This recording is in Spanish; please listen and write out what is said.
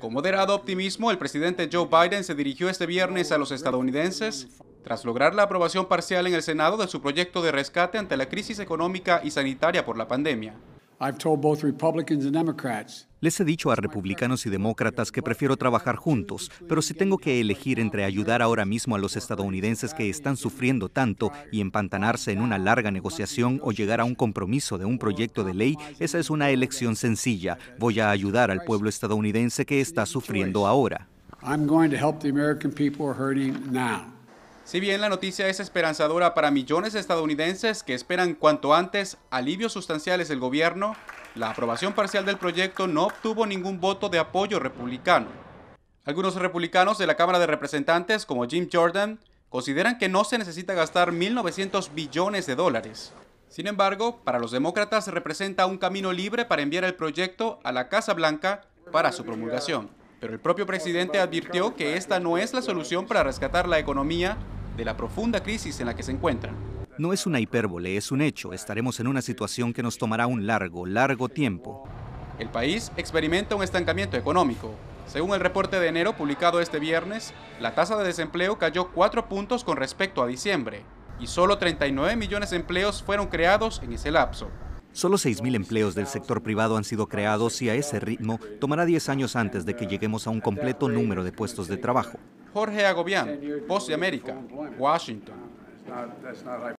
Con moderado optimismo, el presidente Joe Biden se dirigió este viernes a los estadounidenses tras lograr la aprobación parcial en el Senado de su proyecto de rescate ante la crisis económica y sanitaria por la pandemia. Les he dicho a republicanos y demócratas que prefiero trabajar juntos, pero si tengo que elegir entre ayudar ahora mismo a los estadounidenses que están sufriendo tanto y empantanarse en una larga negociación o llegar a un compromiso de un proyecto de ley, esa es una elección sencilla. Voy a ayudar al pueblo estadounidense que está sufriendo ahora. Si bien la noticia es esperanzadora para millones de estadounidenses que esperan cuanto antes alivios sustanciales del gobierno, la aprobación parcial del proyecto no obtuvo ningún voto de apoyo republicano. Algunos republicanos de la Cámara de Representantes, como Jim Jordan, consideran que no se necesita gastar 1.900 billones de dólares. Sin embargo, para los demócratas representa un camino libre para enviar el proyecto a la Casa Blanca para su promulgación. Pero el propio presidente advirtió que esta no es la solución para rescatar la economía de la profunda crisis en la que se encuentran. No es una hipérbole, es un hecho. Estaremos en una situación que nos tomará un largo, largo tiempo. El país experimenta un estancamiento económico. Según el reporte de enero publicado este viernes, la tasa de desempleo cayó cuatro puntos con respecto a diciembre y solo 39 millones de empleos fueron creados en ese lapso. Solo 6.000 empleos del sector privado han sido creados y a ese ritmo tomará 10 años antes de que lleguemos a un completo número de puestos de trabajo. Jorge Agobián, Voz de América, Washington.